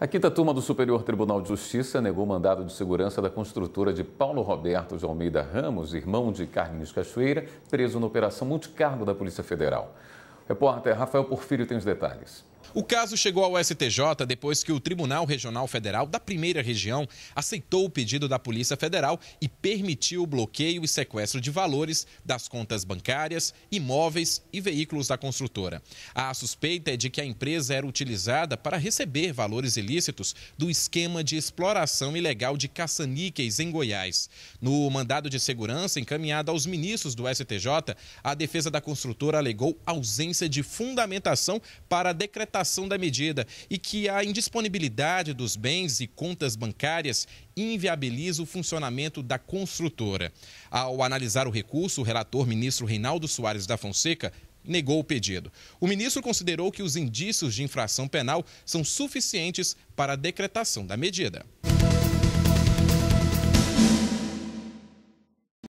A quinta turma do Superior Tribunal de Justiça negou o mandado de segurança da construtora de Paulo Roberto de Almeida Ramos, irmão de Carlinhos Cachoeira, preso na Operação Multicargo da Polícia Federal. O repórter Rafael Porfírio tem os detalhes. O caso chegou ao STJ depois que o Tribunal Regional Federal da Primeira Região aceitou o pedido da Polícia Federal e permitiu o bloqueio e sequestro de valores das contas bancárias, imóveis e veículos da construtora. A suspeita é de que a empresa era utilizada para receber valores ilícitos do esquema de exploração ilegal de caça-níqueis em Goiás. No mandado de segurança encaminhado aos ministros do STJ, a defesa da construtora alegou ausência de fundamentação para decretar implementação da medida e que a indisponibilidade dos bens e contas bancárias inviabiliza o funcionamento da construtora. Ao analisar o recurso, o relator ministro Reinaldo Soares da Fonseca negou o pedido. O ministro considerou que os indícios de infração penal são suficientes para a decretação da medida.